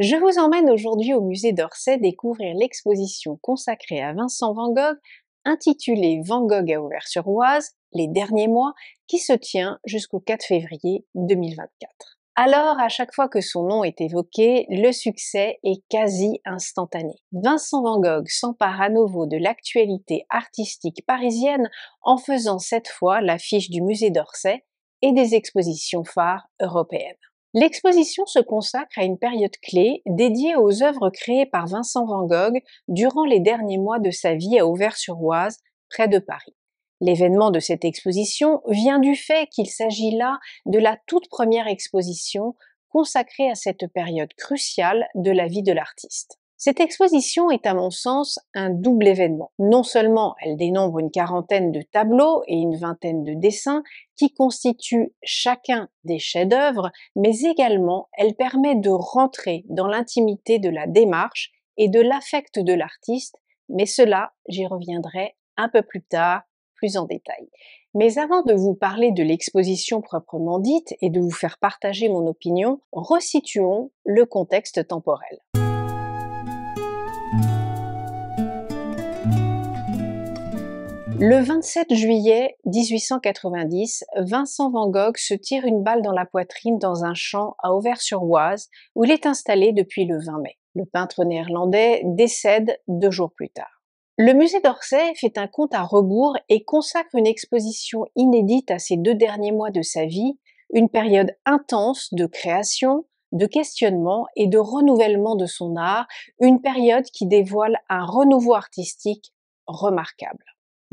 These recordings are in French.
Je vous emmène aujourd'hui au musée d'Orsay découvrir l'exposition consacrée à Vincent Van Gogh intitulée Van Gogh à ouvert sur oise les derniers mois, qui se tient jusqu'au 4 février 2024. Alors, à chaque fois que son nom est évoqué, le succès est quasi instantané. Vincent Van Gogh s'empare à nouveau de l'actualité artistique parisienne en faisant cette fois l'affiche du musée d'Orsay et des expositions phares européennes. L'exposition se consacre à une période clé dédiée aux œuvres créées par Vincent Van Gogh durant les derniers mois de sa vie à Auvers-sur-Oise, près de Paris. L'événement de cette exposition vient du fait qu'il s'agit là de la toute première exposition consacrée à cette période cruciale de la vie de l'artiste. Cette exposition est à mon sens un double événement. Non seulement elle dénombre une quarantaine de tableaux et une vingtaine de dessins qui constituent chacun des chefs-d'œuvre, mais également elle permet de rentrer dans l'intimité de la démarche et de l'affect de l'artiste, mais cela, j'y reviendrai un peu plus tard, plus en détail. Mais avant de vous parler de l'exposition proprement dite et de vous faire partager mon opinion, resituons le contexte temporel. Le 27 juillet 1890, Vincent van Gogh se tire une balle dans la poitrine dans un champ à Auvers-sur-Oise où il est installé depuis le 20 mai. Le peintre néerlandais décède deux jours plus tard. Le musée d'Orsay fait un compte à rebours et consacre une exposition inédite à ces deux derniers mois de sa vie, une période intense de création, de questionnement et de renouvellement de son art, une période qui dévoile un renouveau artistique remarquable.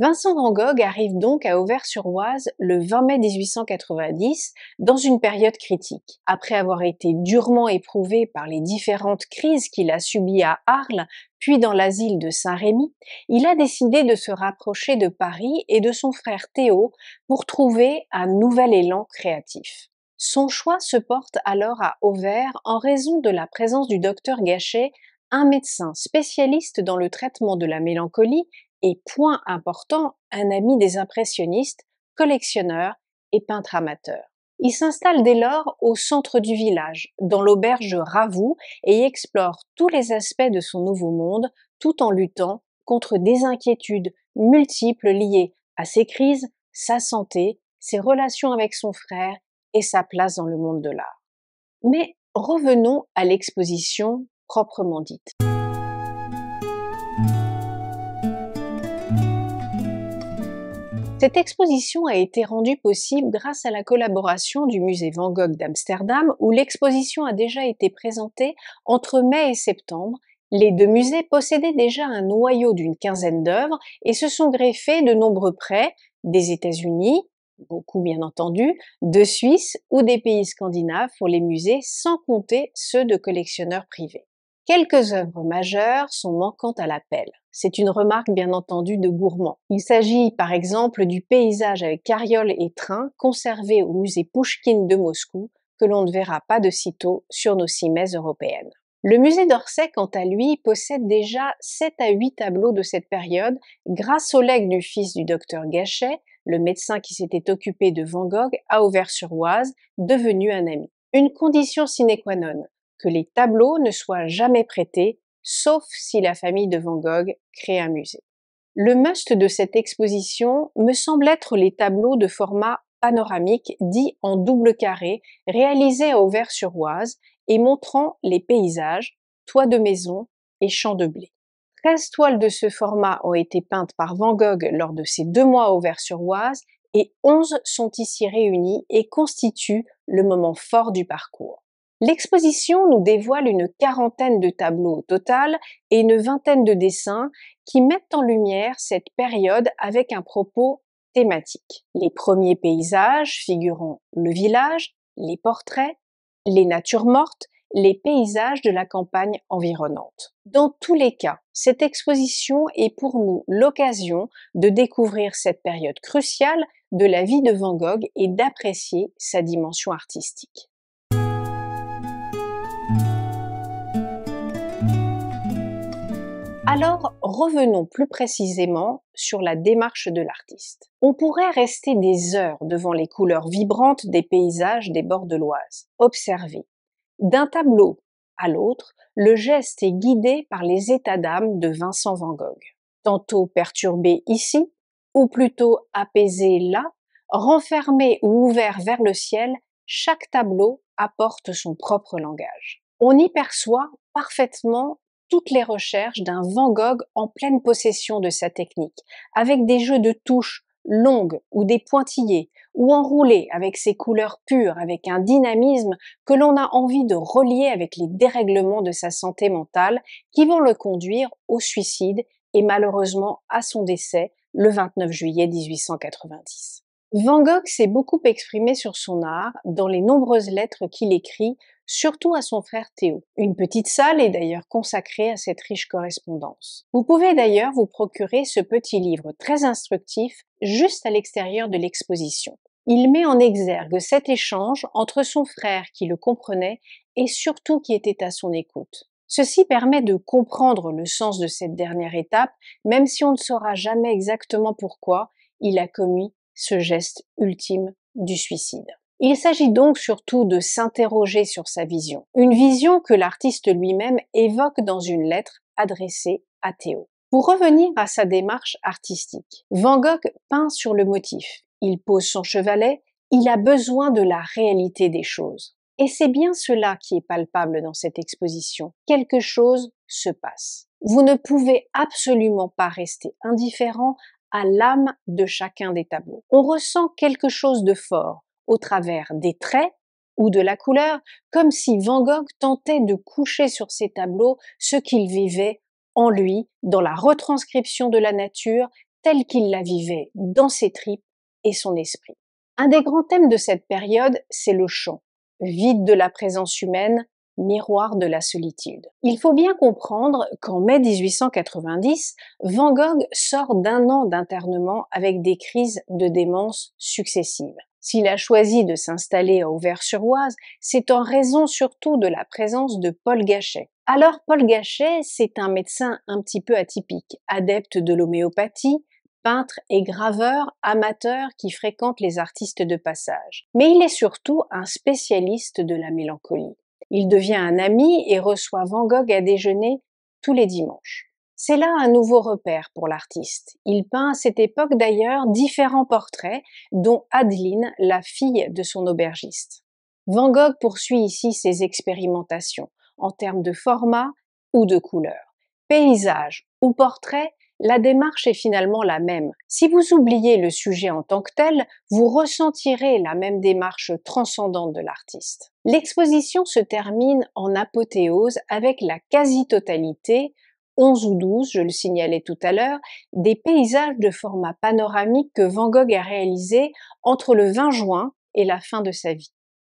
Vincent Van Gogh arrive donc à Auvers-sur-Oise le 20 mai 1890 dans une période critique. Après avoir été durement éprouvé par les différentes crises qu'il a subies à Arles, puis dans l'asile de Saint-Rémy, il a décidé de se rapprocher de Paris et de son frère Théo pour trouver un nouvel élan créatif. Son choix se porte alors à Auvers en raison de la présence du docteur Gachet, un médecin spécialiste dans le traitement de la mélancolie et point important, un ami des impressionnistes, collectionneur et peintre amateur. Il s'installe dès lors au centre du village, dans l'auberge Ravoux, et y explore tous les aspects de son nouveau monde, tout en luttant contre des inquiétudes multiples liées à ses crises, sa santé, ses relations avec son frère et sa place dans le monde de l'art. Mais revenons à l'exposition proprement dite. Cette exposition a été rendue possible grâce à la collaboration du musée Van Gogh d'Amsterdam où l'exposition a déjà été présentée entre mai et septembre. Les deux musées possédaient déjà un noyau d'une quinzaine d'œuvres et se sont greffés de nombreux prêts des États-Unis, beaucoup bien entendu, de Suisse ou des pays scandinaves pour les musées, sans compter ceux de collectionneurs privés. Quelques œuvres majeures sont manquantes à l'appel. C'est une remarque bien entendu de gourmand. Il s'agit par exemple du paysage avec carriole et train conservé au musée Pouchkine de Moscou que l'on ne verra pas de sitôt sur nos cimaises européennes. Le musée d'Orsay, quant à lui, possède déjà 7 à 8 tableaux de cette période grâce au legs du fils du docteur Gachet, le médecin qui s'était occupé de Van Gogh à Auvers-sur-Oise, devenu un ami. Une condition sine qua non, que les tableaux ne soient jamais prêtés, sauf si la famille de Van Gogh crée un musée. Le must de cette exposition me semble être les tableaux de format panoramique dits en double carré, réalisés à Auvers-sur-Oise et montrant les paysages, toits de maison et champs de blé. 13 toiles de ce format ont été peintes par Van Gogh lors de ses deux mois à Auvers-sur-Oise et 11 sont ici réunies et constituent le moment fort du parcours. L'exposition nous dévoile une quarantaine de tableaux au total et une vingtaine de dessins qui mettent en lumière cette période avec un propos thématique. Les premiers paysages figurant le village, les portraits, les natures mortes, les paysages de la campagne environnante. Dans tous les cas, cette exposition est pour nous l'occasion de découvrir cette période cruciale de la vie de Van Gogh et d'apprécier sa dimension artistique. Alors revenons plus précisément sur la démarche de l'artiste. On pourrait rester des heures devant les couleurs vibrantes des paysages des bords de l'Oise, observer. D'un tableau à l'autre, le geste est guidé par les états d'âme de Vincent Van Gogh. Tantôt perturbé ici, ou plutôt apaisé là, renfermé ou ouvert vers le ciel, chaque tableau apporte son propre langage. On y perçoit parfaitement toutes les recherches d'un Van Gogh en pleine possession de sa technique, avec des jeux de touches longues ou des pointillés, ou enroulés avec ses couleurs pures, avec un dynamisme que l'on a envie de relier avec les dérèglements de sa santé mentale qui vont le conduire au suicide et malheureusement à son décès le 29 juillet 1890. Van Gogh s'est beaucoup exprimé sur son art dans les nombreuses lettres qu'il écrit surtout à son frère Théo. Une petite salle est d'ailleurs consacrée à cette riche correspondance. Vous pouvez d'ailleurs vous procurer ce petit livre très instructif juste à l'extérieur de l'exposition. Il met en exergue cet échange entre son frère qui le comprenait et surtout qui était à son écoute. Ceci permet de comprendre le sens de cette dernière étape, même si on ne saura jamais exactement pourquoi il a commis ce geste ultime du suicide. Il s'agit donc surtout de s'interroger sur sa vision, une vision que l'artiste lui-même évoque dans une lettre adressée à Théo. Pour revenir à sa démarche artistique, Van Gogh peint sur le motif, il pose son chevalet, il a besoin de la réalité des choses. Et c'est bien cela qui est palpable dans cette exposition. Quelque chose se passe. Vous ne pouvez absolument pas rester indifférent à l'âme de chacun des tableaux. On ressent quelque chose de fort, au travers des traits ou de la couleur, comme si Van Gogh tentait de coucher sur ses tableaux ce qu'il vivait en lui dans la retranscription de la nature telle qu'il la vivait dans ses tripes et son esprit. Un des grands thèmes de cette période, c'est le chant, vide de la présence humaine, miroir de la solitude. Il faut bien comprendre qu'en mai 1890, Van Gogh sort d'un an d'internement avec des crises de démence successives. S'il a choisi de s'installer à Auvers-sur-Oise, c'est en raison surtout de la présence de Paul Gachet. Alors Paul Gachet, c'est un médecin un petit peu atypique, adepte de l'homéopathie, peintre et graveur amateur qui fréquente les artistes de passage. Mais il est surtout un spécialiste de la mélancolie. Il devient un ami et reçoit Van Gogh à déjeuner tous les dimanches. C'est là un nouveau repère pour l'artiste. Il peint à cette époque d'ailleurs différents portraits, dont Adeline, la fille de son aubergiste. Van Gogh poursuit ici ses expérimentations en termes de format ou de couleur. Paysage ou portrait, la démarche est finalement la même. Si vous oubliez le sujet en tant que tel, vous ressentirez la même démarche transcendante de l'artiste. L'exposition se termine en apothéose avec la quasi-totalité 11 ou 12, je le signalais tout à l'heure, des paysages de format panoramique que Van Gogh a réalisés entre le 20 juin et la fin de sa vie.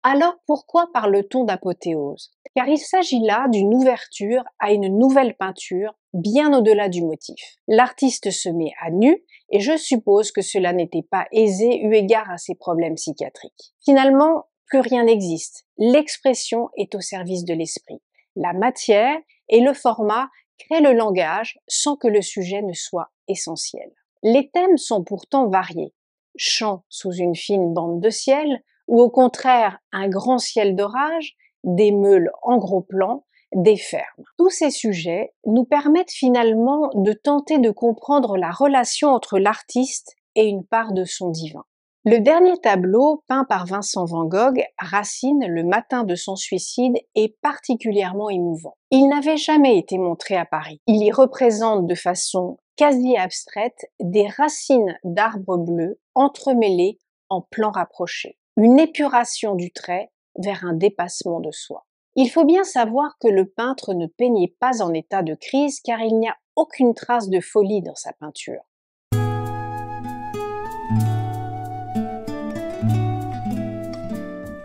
Alors pourquoi parle-t-on d'apothéose Car il s'agit là d'une ouverture à une nouvelle peinture, bien au-delà du motif. L'artiste se met à nu, et je suppose que cela n'était pas aisé eu égard à ses problèmes psychiatriques. Finalement, plus rien n'existe. L'expression est au service de l'esprit. La matière et le format crée le langage sans que le sujet ne soit essentiel. Les thèmes sont pourtant variés. Chant sous une fine bande de ciel, ou au contraire un grand ciel d'orage, des meules en gros plan, des fermes. Tous ces sujets nous permettent finalement de tenter de comprendre la relation entre l'artiste et une part de son divin. Le dernier tableau, peint par Vincent van Gogh, Racine, le matin de son suicide, est particulièrement émouvant. Il n'avait jamais été montré à Paris. Il y représente de façon quasi abstraite des racines d'arbres bleus entremêlées en plans rapprochés. Une épuration du trait vers un dépassement de soi. Il faut bien savoir que le peintre ne peignait pas en état de crise car il n'y a aucune trace de folie dans sa peinture.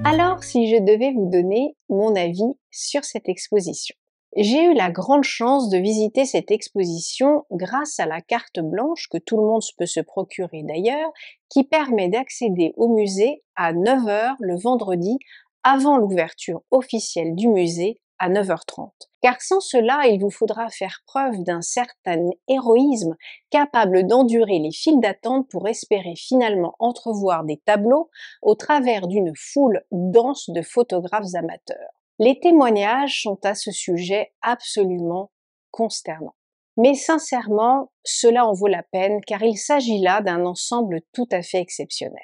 Alors, si je devais vous donner mon avis sur cette exposition. J'ai eu la grande chance de visiter cette exposition grâce à la carte blanche que tout le monde peut se procurer d'ailleurs, qui permet d'accéder au musée à 9h le vendredi avant l'ouverture officielle du musée à 9h30. Car sans cela, il vous faudra faire preuve d'un certain héroïsme capable d'endurer les files d'attente pour espérer finalement entrevoir des tableaux au travers d'une foule dense de photographes amateurs. Les témoignages sont à ce sujet absolument consternants. Mais sincèrement, cela en vaut la peine car il s'agit là d'un ensemble tout à fait exceptionnel.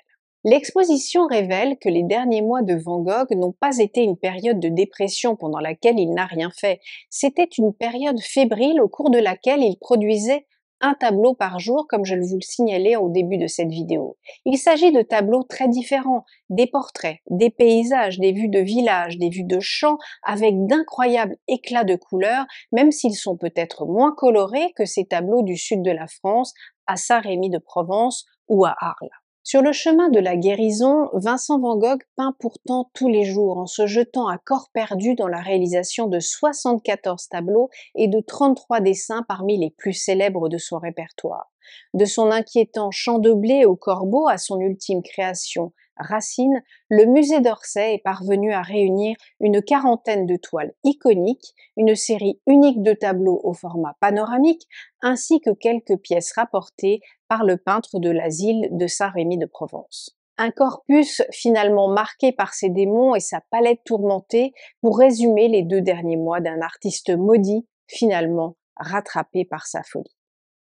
L'exposition révèle que les derniers mois de Van Gogh n'ont pas été une période de dépression pendant laquelle il n'a rien fait. C'était une période fébrile au cours de laquelle il produisait un tableau par jour, comme je vous le signalais au début de cette vidéo. Il s'agit de tableaux très différents, des portraits, des paysages, des vues de villages, des vues de champs, avec d'incroyables éclats de couleurs, même s'ils sont peut-être moins colorés que ces tableaux du sud de la France, à Saint-Rémy de Provence ou à Arles. Sur le chemin de la guérison, Vincent Van Gogh peint pourtant tous les jours en se jetant à corps perdu dans la réalisation de 74 tableaux et de 33 dessins parmi les plus célèbres de son répertoire. De son inquiétant champ de blé au corbeau à son ultime création, Racine, le musée d'Orsay est parvenu à réunir une quarantaine de toiles iconiques, une série unique de tableaux au format panoramique, ainsi que quelques pièces rapportées par le peintre de l'asile de Saint-Rémy de Provence. Un corpus finalement marqué par ses démons et sa palette tourmentée pour résumer les deux derniers mois d'un artiste maudit, finalement rattrapé par sa folie.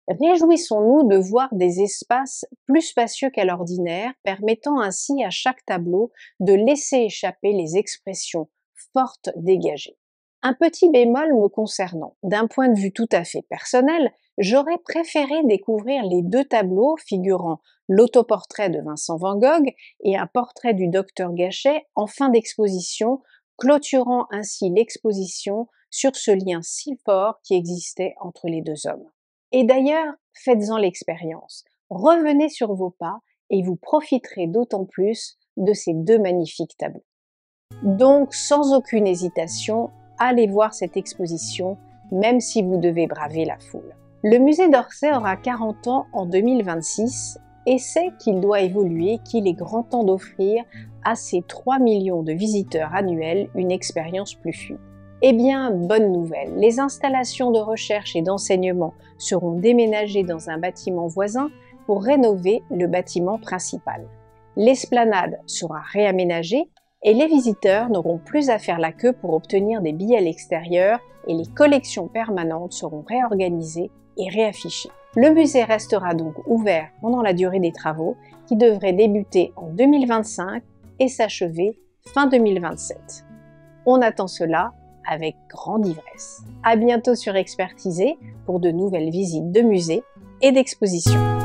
Réjouissons-nous de voir des espaces plus spacieux qu'à l'ordinaire, permettant ainsi à chaque tableau de laisser échapper les expressions fortes dégagées. Un petit bémol me concernant, d'un point de vue tout à fait personnel, j'aurais préféré découvrir les deux tableaux figurant l'autoportrait de Vincent Van Gogh et un portrait du docteur Gachet en fin d'exposition, clôturant ainsi l'exposition sur ce lien si fort qui existait entre les deux hommes. Et d'ailleurs, faites-en l'expérience. Revenez sur vos pas et vous profiterez d'autant plus de ces deux magnifiques tableaux. Donc, sans aucune hésitation, allez voir cette exposition, même si vous devez braver la foule. Le musée d'Orsay aura 40 ans en 2026 et sait qu'il doit évoluer, qu'il est grand temps d'offrir à ses 3 millions de visiteurs annuels une expérience plus fluide. Eh bien, bonne nouvelle, les installations de recherche et d'enseignement seront déménagées dans un bâtiment voisin pour rénover le bâtiment principal. L'esplanade sera réaménagée et les visiteurs n'auront plus à faire la queue pour obtenir des billets à l'extérieur et les collections permanentes seront réorganisées et réaffichées. Le musée restera donc ouvert pendant la durée des travaux qui devraient débuter en 2025 et s'achever fin 2027. On attend cela avec grande ivresse. À bientôt sur Expertisé pour de nouvelles visites de musées et d'expositions.